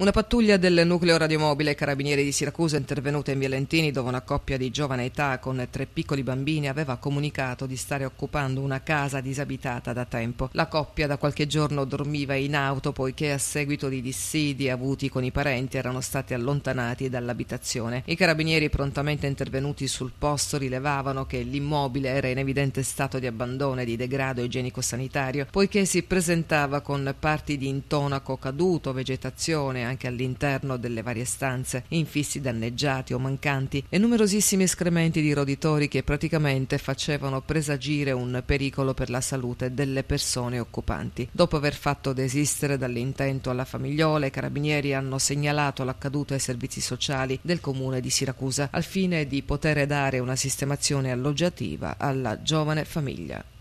Una pattuglia del nucleo radiomobile Carabinieri di Siracusa intervenuta in Violentini dove una coppia di giovane età con tre piccoli bambini aveva comunicato di stare occupando una casa disabitata da tempo. La coppia da qualche giorno dormiva in auto poiché a seguito di dissidi avuti con i parenti erano stati allontanati dall'abitazione. I carabinieri prontamente intervenuti sul posto rilevavano che l'immobile era in evidente stato di abbandono e di degrado igienico-sanitario poiché si presentava con parti di intonaco caduto, vegetazione, anche all'interno delle varie stanze, infissi danneggiati o mancanti e numerosissimi escrementi di roditori che praticamente facevano presagire un pericolo per la salute delle persone occupanti. Dopo aver fatto desistere dall'intento alla famigliola, i carabinieri hanno segnalato l'accaduto ai servizi sociali del comune di Siracusa al fine di poter dare una sistemazione alloggiativa alla giovane famiglia.